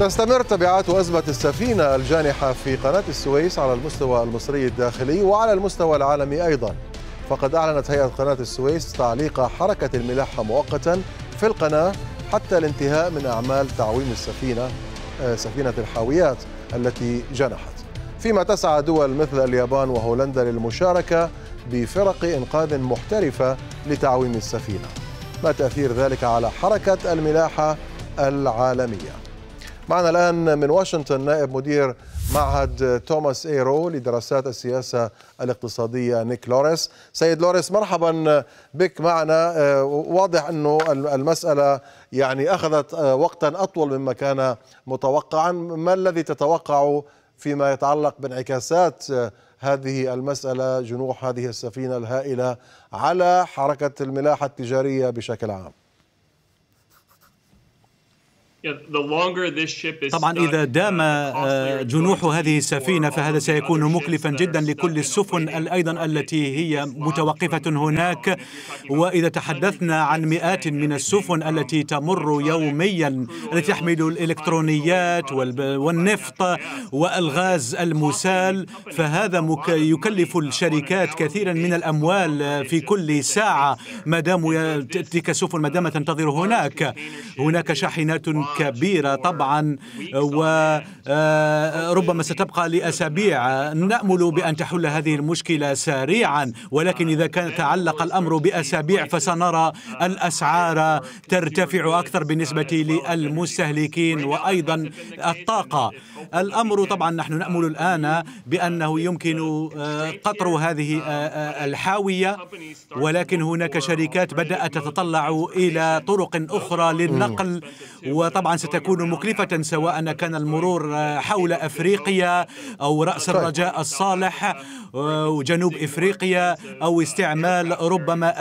تستمر تبعات أزمة السفينة الجانحة في قناة السويس على المستوى المصري الداخلي وعلى المستوى العالمي أيضا فقد أعلنت هيئة قناة السويس تعليق حركة الملاحة مؤقتا في القناة حتى الانتهاء من أعمال تعويم السفينة آه، سفينة الحاويات التي جنحت فيما تسعى دول مثل اليابان وهولندا للمشاركة بفرق إنقاذ محترفة لتعويم السفينة ما تأثير ذلك على حركة الملاحة العالميه معنا الآن من واشنطن نائب مدير معهد توماس إيرو لدراسات السياسة الاقتصادية نيك لوريس سيد لوريس مرحبا بك معنا آه، واضح أنه المسألة يعني أخذت آه، وقتا أطول مما كان متوقعا ما الذي تتوقع فيما يتعلق بانعكاسات آه، هذه المسألة جنوح هذه السفينة الهائلة على حركة الملاحة التجارية بشكل عام طبعا إذا uh, دام uh, جنوح هذه السفينة فهذا سيكون مكلفا جدا لكل السفن أيضا التي هي متوقفة هناك وإذا تحدثنا عن مئات من السفن التي تمر يوميا التي تحمل الإلكترونيات والنفط والغاز المسال فهذا يكلف الشركات كثيرا من الأموال في كل ساعة ما دام تلك السفن ما دام تنتظر هناك هناك شاحنات كبيرة طبعا وربما آه، ستبقى لأسابيع نأمل بأن تحل هذه المشكلة سريعا ولكن إذا كان تعلق الأمر بأسابيع فسنرى الأسعار ترتفع أكثر بالنسبة للمستهلكين وأيضا الطاقة الأمر طبعا نحن نأمل الآن بأنه يمكن آه، قطر هذه آه، الحاوية ولكن هناك شركات بدأت تتطلع إلى طرق أخرى للنقل وطبعا طبعا ستكون مكلفة سواء كان المرور حول أفريقيا أو رأس طيب. الرجاء الصالح وجنوب إفريقيا أو استعمال ربما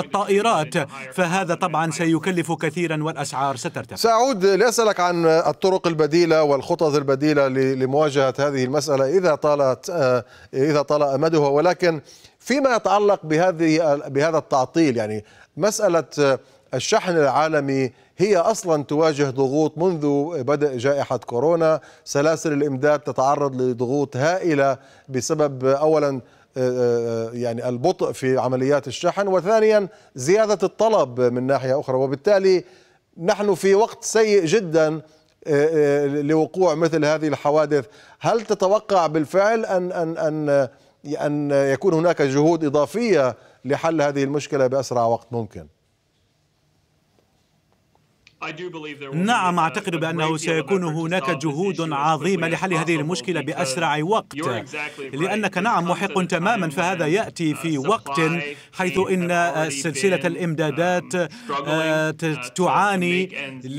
الطائرات فهذا طبعا سيكلف كثيرا والأسعار سترتفع سأعود لأسألك عن الطرق البديلة والخطط البديلة لمواجهة هذه المسألة إذا طالت آه، إذا طال أمدها ولكن فيما يتعلق بهذه بهذا التعطيل يعني مسألة آه، الشحن العالمي هي أصلا تواجه ضغوط منذ بدء جائحة كورونا سلاسل الإمداد تتعرض لضغوط هائلة بسبب أولا آه، آه، يعني البطء في عمليات الشحن وثانيا زيادة الطلب من ناحية أخرى وبالتالي نحن في وقت سيء جدا آه، لوقوع مثل هذه الحوادث هل تتوقع بالفعل أن, أن, أن, أن يكون هناك جهود إضافية لحل هذه المشكلة بأسرع وقت ممكن؟ نعم أعتقد بأنه سيكون هناك جهود عظيمة لحل هذه المشكلة uh, بأسرع وقت لأنك نعم محق تماما فهذا يأتي uh, في وقت حيث إن سلسلة الإمدادات um, آه، uh, تعاني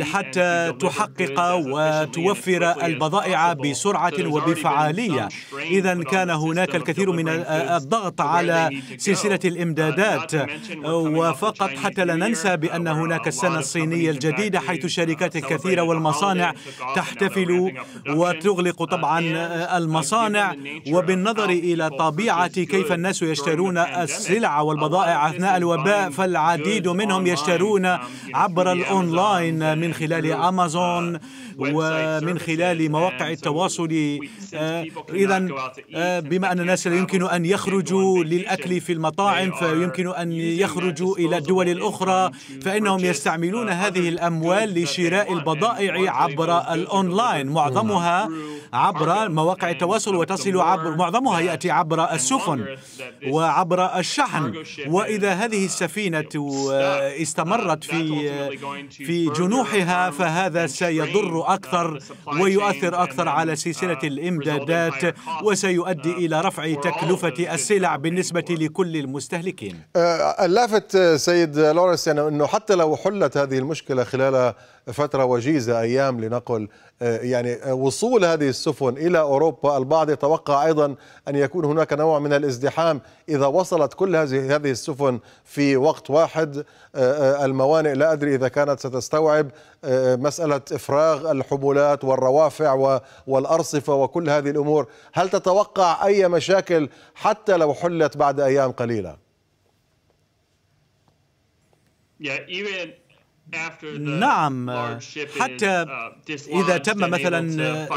حتى تحقق وتوفر البضائع بسرعة وبفعالية إذا كان هناك الكثير من الضغط على سلسلة الإمدادات وفقط حتى لا ننسى بأن هناك السنة الصينية الجديدة حيث الشركات الكثيرة والمصانع تحتفل وتغلق uh, طبعا uh, المصانع وبالنظر إلى طبيعة كيف الناس يشترون السلع والبضائع أثناء الوباء فالعديد منهم يشترون عبر الأونلاين من خلال أمازون uh, ومن خلال مواقع التواصل آه، إذا آه، بما أن الناس لا يمكن أن يخرجوا للأكل في المطاعم فيمكن أن يخرجوا إلى الدول الأخرى فإنهم يستعملون هذه الأموال الأموال لشراء البضائع عبر الأونلاين معظمها عبر مواقع التواصل وتصل عبر معظمها يأتي عبر السفن وعبر الشحن وإذا هذه السفينة استمرت في في جنوحها فهذا سيضر أكثر ويؤثر أكثر على سلسلة الإمدادات وسيؤدي إلى رفع تكلفة السلع بالنسبة لكل المستهلكين آه، اللافت سيد لورنس يعني أنه حتى لو حلت هذه المشكلة خلال فترة وجيزة أيام لنقل آه، يعني آه، وصول هذه السفن إلى أوروبا البعض يتوقع أيضا أن يكون هناك نوع من الازدحام إذا وصلت كل هذه هذه السفن في وقت واحد آه، الموانئ لا أدري إذا كانت ستستوعب مسألة إفراغ الحمولات والروافع والأرصفة وكل هذه الأمور هل تتوقع أي مشاكل حتى لو حلت بعد أيام قليلة؟ Yeah, even نعم حتى uh, إذا تم مثلا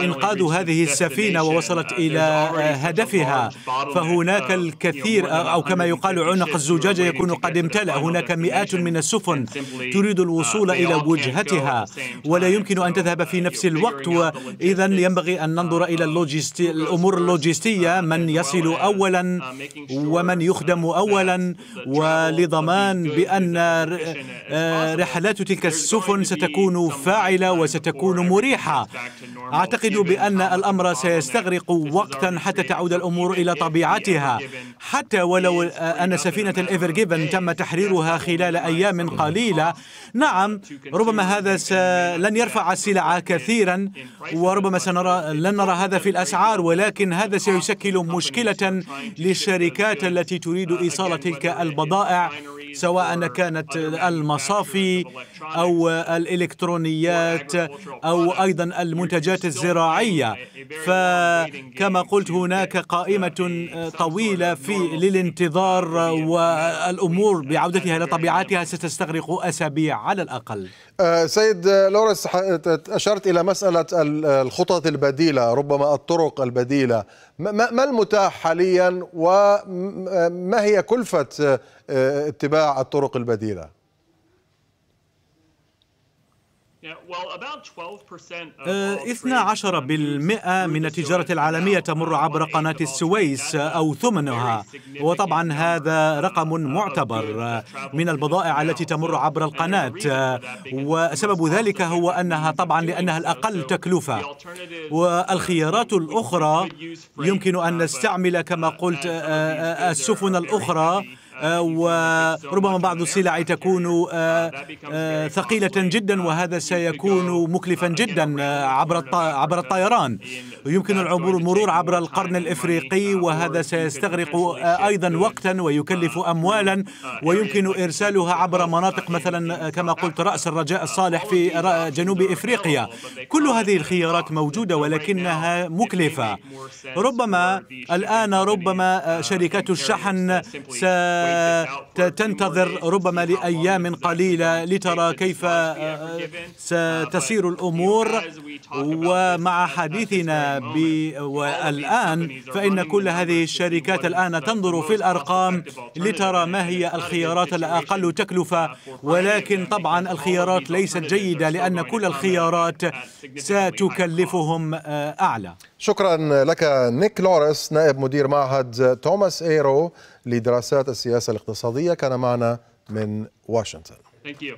إنقاذ هذه السفينة ووصلت uh, إلى uh, هدفها فهناك الكثير أو كما يقال عنق الزجاجة يكون قد امتلأ هناك مئات من السفن تريد الوصول إلى وجهتها ولا يمكن أن تذهب في نفس الوقت وإذا ينبغي أن ننظر إلى اللوجستي الأمور اللوجستية من يصل أولا ومن يخدم أولا ولضمان بأن آه، رحلات تلك السفن ستكون فاعلة وستكون مريحة أعتقد بأن الأمر سيستغرق وقتا حتى تعود الأمور إلى طبيعتها حتى ولو أن سفينة الإيفر جيفن تم تحريرها خلال أيام قليلة نعم ربما هذا لن يرفع السلع كثيرا وربما سنرى لن نرى هذا في الأسعار ولكن هذا سيشكل مشكلة للشركات التي تريد uh, إيصال تلك البضائع سواء كانت المصافي أو الإلكترونيات أو أيضا المنتجات الزراعية فكما قلت هناك قائمة طويلة في للانتظار والأمور بعودتها إلى طبيعتها ستستغرق أسابيع على الأقل أه، سيد لورس أشرت إلى مسألة الخطط البديلة ربما الطرق البديلة ما المتاح حاليا وما هي كلفة أه، اتباع الطرق البديله آه، بالمئة من التجارة العالمية تمر عبر قناة السويس أو ثمنها وطبعا هذا رقم معتبر من البضائع التي تمر عبر القناة وسبب ذلك هو أنها طبعا لأنها الأقل تكلفة والخيارات الأخرى يمكن أن uh, نستعمل كما قلت uh، السفن الأخرى وربما بعض السلع تكون آه، آه، ثقيلة جدا وهذا سيكون مكلفا جدا آه، عبر عبر الطيران يمكن العبور المرور عبر القرن الإفريقي وهذا سيستغرق أيضا وقتا ويكلف أموالا ويمكن إرسالها عبر مناطق مثلا كما قلت رأس الرجاء الصالح في جنوب إفريقيا كل هذه الخيارات موجودة ولكنها مكلفة ربما الآن ربما شركات الشحن س تنتظر ربما لأيام قليلة لترى كيف آه، ستسير الأمور ومع حديثنا والآن فإن كل هذه الشركات الآن تنظر في الأرقام لترى ما هي الخيارات الأقل تكلفة ولكن طبعا الخيارات ليست جيدة لأن كل الخيارات ستكلفهم آه، أعلى شكرا لك نيك لوريس نائب مدير معهد توماس ايرو لدراسات السياسة الاقتصادية كان معنا من واشنطن